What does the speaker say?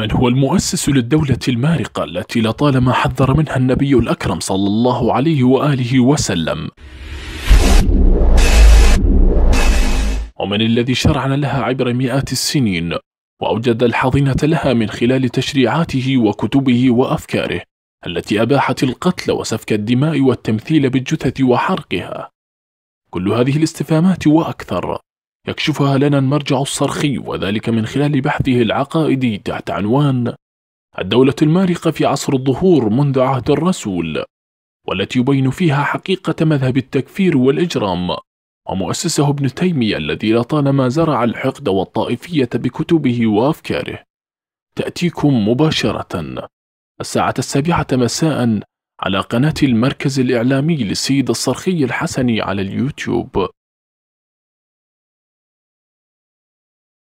من هو المؤسس للدولة المارقة التي لطالما حذر منها النبي الأكرم صلى الله عليه وآله وسلم ومن الذي شرعنا لها عبر مئات السنين وأوجد الحاضنة لها من خلال تشريعاته وكتبه وأفكاره التي أباحت القتل وسفك الدماء والتمثيل بالجثث وحرقها كل هذه الاستفهامات وأكثر يكشفها لنا المرجع الصرخي وذلك من خلال بحثه العقائدي تحت عنوان الدولة المارقة في عصر الظهور منذ عهد الرسول والتي يبين فيها حقيقة مذهب التكفير والإجرام ومؤسسه ابن تيمية الذي لطالما زرع الحقد والطائفية بكتبه وأفكاره تأتيكم مباشرة الساعة السابعة مساء على قناة المركز الإعلامي للسيد الصرخي الحسني على اليوتيوب